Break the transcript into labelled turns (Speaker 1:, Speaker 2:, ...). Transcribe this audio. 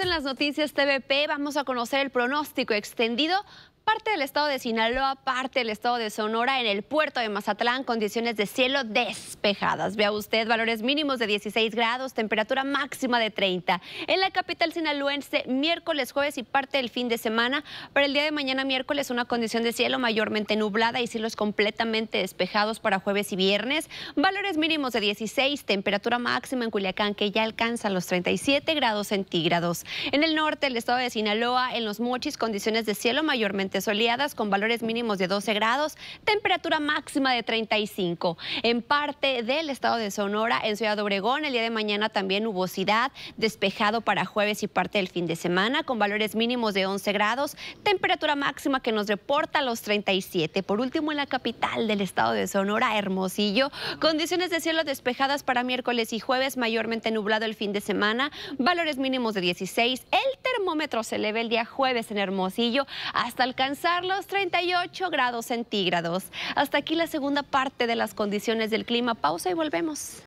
Speaker 1: en las noticias TVP vamos a conocer el pronóstico extendido parte del estado de Sinaloa, parte del estado de Sonora, en el puerto de Mazatlán, condiciones de cielo despejadas. Vea usted valores mínimos de 16 grados, temperatura máxima de 30. En la capital sinaloense, miércoles, jueves y parte del fin de semana. Para el día de mañana, miércoles, una condición de cielo mayormente nublada y cielos completamente despejados para jueves y viernes. Valores mínimos de 16, temperatura máxima en Culiacán, que ya alcanza los 37 grados centígrados. En el norte, el estado de Sinaloa, en los Mochis, condiciones de cielo mayormente soleadas con valores mínimos de 12 grados, temperatura máxima de 35. En parte del estado de Sonora, en Ciudad Obregón, el día de mañana también nubosidad, despejado para jueves y parte del fin de semana con valores mínimos de 11 grados, temperatura máxima que nos reporta los 37. Por último, en la capital del estado de Sonora, Hermosillo, condiciones de cielo despejadas para miércoles y jueves, mayormente nublado el fin de semana, valores mínimos de 16. El termómetro se eleve el día jueves en Hermosillo hasta alcanzar los 38 grados centígrados. Hasta aquí la segunda parte de las condiciones del clima. Pausa y volvemos.